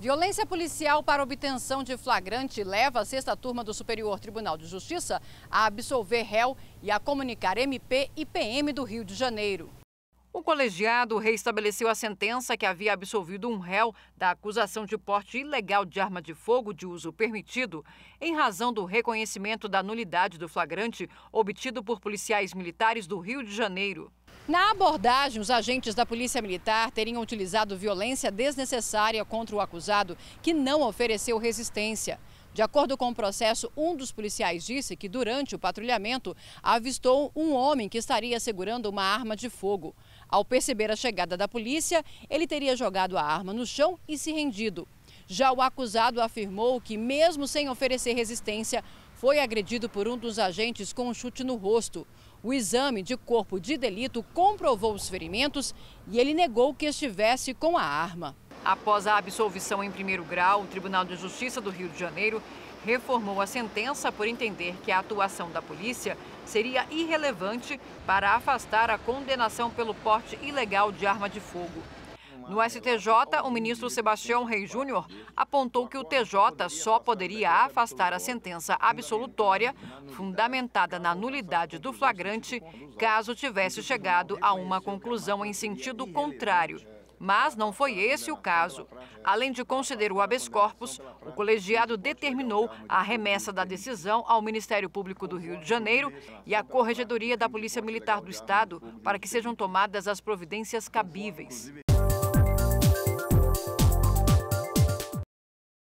Violência policial para obtenção de flagrante leva a sexta turma do Superior Tribunal de Justiça a absolver réu e a comunicar MP e PM do Rio de Janeiro. O colegiado reestabeleceu a sentença que havia absolvido um réu da acusação de porte ilegal de arma de fogo de uso permitido, em razão do reconhecimento da nulidade do flagrante obtido por policiais militares do Rio de Janeiro. Na abordagem, os agentes da Polícia Militar teriam utilizado violência desnecessária contra o acusado, que não ofereceu resistência. De acordo com o processo, um dos policiais disse que durante o patrulhamento avistou um homem que estaria segurando uma arma de fogo. Ao perceber a chegada da polícia, ele teria jogado a arma no chão e se rendido. Já o acusado afirmou que, mesmo sem oferecer resistência, foi agredido por um dos agentes com um chute no rosto. O exame de corpo de delito comprovou os ferimentos e ele negou que estivesse com a arma. Após a absolvição em primeiro grau, o Tribunal de Justiça do Rio de Janeiro reformou a sentença por entender que a atuação da polícia seria irrelevante para afastar a condenação pelo porte ilegal de arma de fogo. No STJ, o ministro Sebastião Rei Júnior apontou que o TJ só poderia afastar a sentença absolutória, fundamentada na nulidade do flagrante, caso tivesse chegado a uma conclusão em sentido contrário mas não foi esse o caso. Além de conceder o habeas corpus, o colegiado determinou a remessa da decisão ao Ministério Público do Rio de Janeiro e à Corregedoria da Polícia Militar do Estado para que sejam tomadas as providências cabíveis.